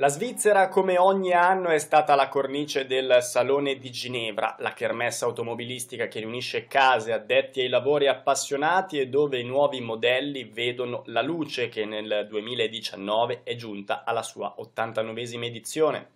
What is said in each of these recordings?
La Svizzera, come ogni anno, è stata la cornice del Salone di Ginevra, la kermessa automobilistica che riunisce case, addetti ai lavori appassionati e dove i nuovi modelli vedono la luce che nel 2019 è giunta alla sua 89esima edizione.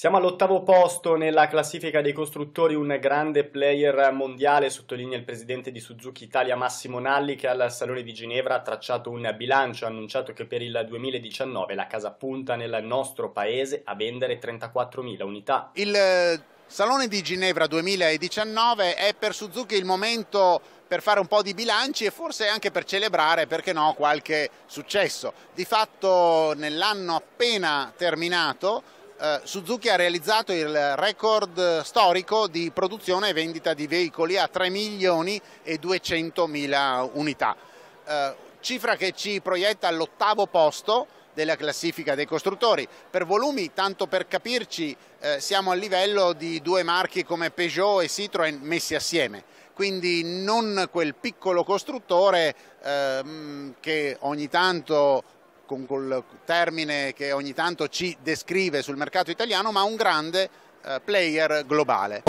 Siamo all'ottavo posto nella classifica dei costruttori, un grande player mondiale, sottolinea il presidente di Suzuki Italia Massimo Nalli che al Salone di Ginevra ha tracciato un bilancio, ha annunciato che per il 2019 la casa punta nel nostro paese a vendere 34.000 unità. Il eh, Salone di Ginevra 2019 è per Suzuki il momento per fare un po' di bilanci e forse anche per celebrare, perché no, qualche successo. Di fatto nell'anno appena terminato eh, Suzuki ha realizzato il record storico di produzione e vendita di veicoli a 3 milioni e 200 mila unità, eh, cifra che ci proietta all'ottavo posto della classifica dei costruttori. Per volumi, tanto per capirci, eh, siamo a livello di due marchi come Peugeot e Citroën messi assieme quindi non quel piccolo costruttore ehm, che ogni tanto con quel termine che ogni tanto ci descrive sul mercato italiano, ma un grande eh, player globale.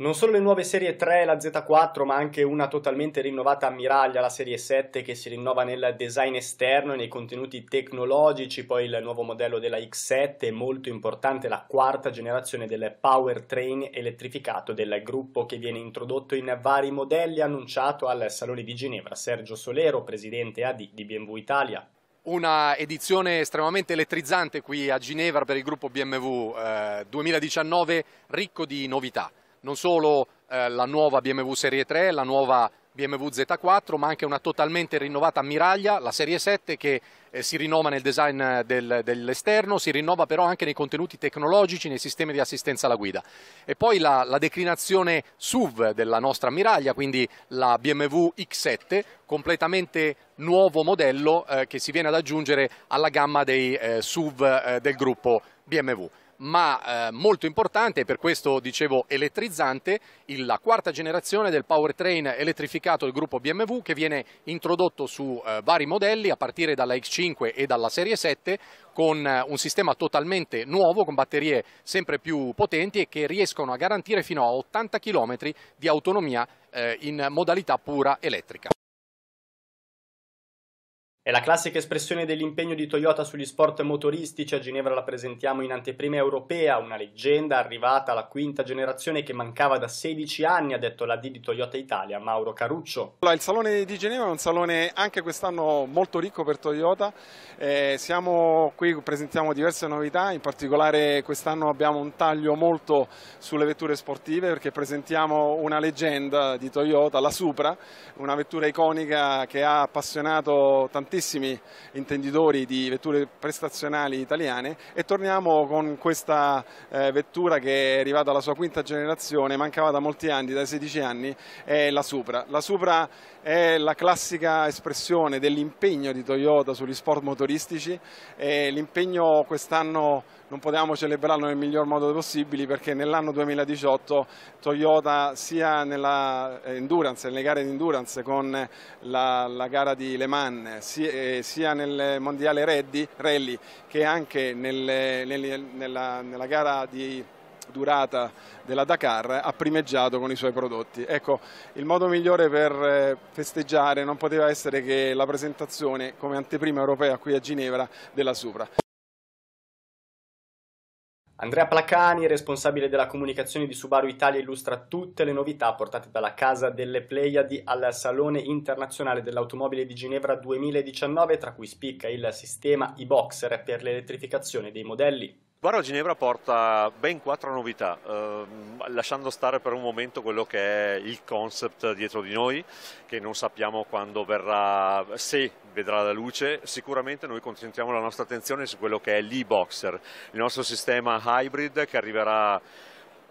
Non solo le nuove serie 3 e la Z4, ma anche una totalmente rinnovata ammiraglia, la serie 7, che si rinnova nel design esterno e nei contenuti tecnologici, poi il nuovo modello della X7, molto importante la quarta generazione del powertrain elettrificato del gruppo che viene introdotto in vari modelli, annunciato al Salone di Ginevra Sergio Solero, presidente AD di BMW Italia. Una edizione estremamente elettrizzante qui a Ginevra per il gruppo BMW eh, 2019 ricco di novità non solo eh, la nuova BMW Serie 3, la nuova BMW Z4, ma anche una totalmente rinnovata ammiraglia, la Serie 7, che eh, si rinnova nel design eh, del, dell'esterno, si rinnova però anche nei contenuti tecnologici, nei sistemi di assistenza alla guida. E poi la, la declinazione SUV della nostra ammiraglia, quindi la BMW X7, completamente nuovo modello eh, che si viene ad aggiungere alla gamma dei eh, SUV eh, del gruppo BMW ma eh, molto importante e per questo dicevo elettrizzante, la quarta generazione del powertrain elettrificato del gruppo BMW che viene introdotto su eh, vari modelli a partire dalla X5 e dalla serie 7 con eh, un sistema totalmente nuovo con batterie sempre più potenti e che riescono a garantire fino a 80 km di autonomia eh, in modalità pura elettrica. È la classica espressione dell'impegno di Toyota sugli sport motoristici, a Ginevra la presentiamo in anteprima europea, una leggenda arrivata alla quinta generazione che mancava da 16 anni, ha detto la D di Toyota Italia, Mauro Caruccio. Il Salone di Ginevra è un salone anche quest'anno molto ricco per Toyota, eh, siamo qui, presentiamo diverse novità, in particolare quest'anno abbiamo un taglio molto sulle vetture sportive perché presentiamo una leggenda di Toyota, la Supra, una vettura iconica che ha appassionato tantissimo tantissimi intenditori di vetture prestazionali italiane e torniamo con questa eh, vettura che è arrivata alla sua quinta generazione, mancava da molti anni, dai 16 anni, è la Supra. La Supra è la classica espressione dell'impegno di Toyota sugli sport motoristici e l'impegno quest'anno non potevamo celebrarlo nel miglior modo possibile perché nell'anno 2018 Toyota sia nella endurance, nelle gare di endurance con la, la gara di Le Mans, sia eh, sia nel mondiale rally che anche nella gara di durata della Dakar ha primeggiato con i suoi prodotti. Ecco, il modo migliore per eh, festeggiare non poteva essere che la presentazione come anteprima europea qui a Ginevra della Supra. Andrea Placani, responsabile della comunicazione di Subaru Italia, illustra tutte le novità portate dalla Casa delle Pleiadi al Salone Internazionale dell'Automobile di Ginevra 2019, tra cui spicca il sistema e boxer per l'elettrificazione dei modelli. Guarda, Ginevra porta ben quattro novità, ehm, lasciando stare per un momento quello che è il concept dietro di noi, che non sappiamo quando verrà, se vedrà la luce, sicuramente noi concentriamo la nostra attenzione su quello che è l'e-boxer, il nostro sistema hybrid che arriverà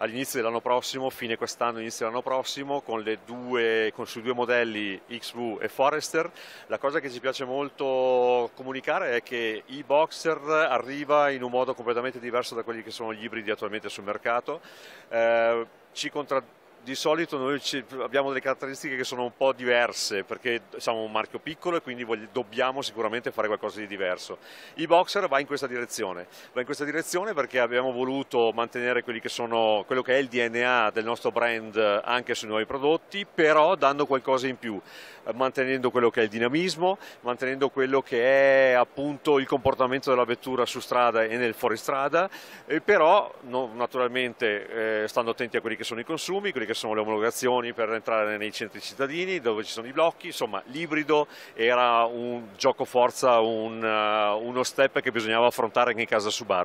all'inizio dell'anno prossimo, fine quest'anno, inizio dell'anno prossimo, con, due, con sui due modelli XV e Forester. La cosa che ci piace molto comunicare è che i Boxer arriva in un modo completamente diverso da quelli che sono gli ibridi attualmente sul mercato. Eh, ci contraddice di solito noi abbiamo delle caratteristiche che sono un po' diverse perché siamo un marchio piccolo e quindi dobbiamo sicuramente fare qualcosa di diverso. I Boxer va in questa direzione, va in questa direzione perché abbiamo voluto mantenere che sono, quello che è il DNA del nostro brand eh, anche sui nuovi prodotti, però dando qualcosa in più, eh, mantenendo quello che è il dinamismo, mantenendo quello che è appunto il comportamento della vettura su strada e nel fuoristrada, e però no, naturalmente eh, stando attenti a quelli che sono i consumi, quelli che che sono le omologazioni per entrare nei centri cittadini dove ci sono i blocchi, insomma l'ibrido era un gioco forza, un, uh, uno step che bisognava affrontare anche in casa Subaru.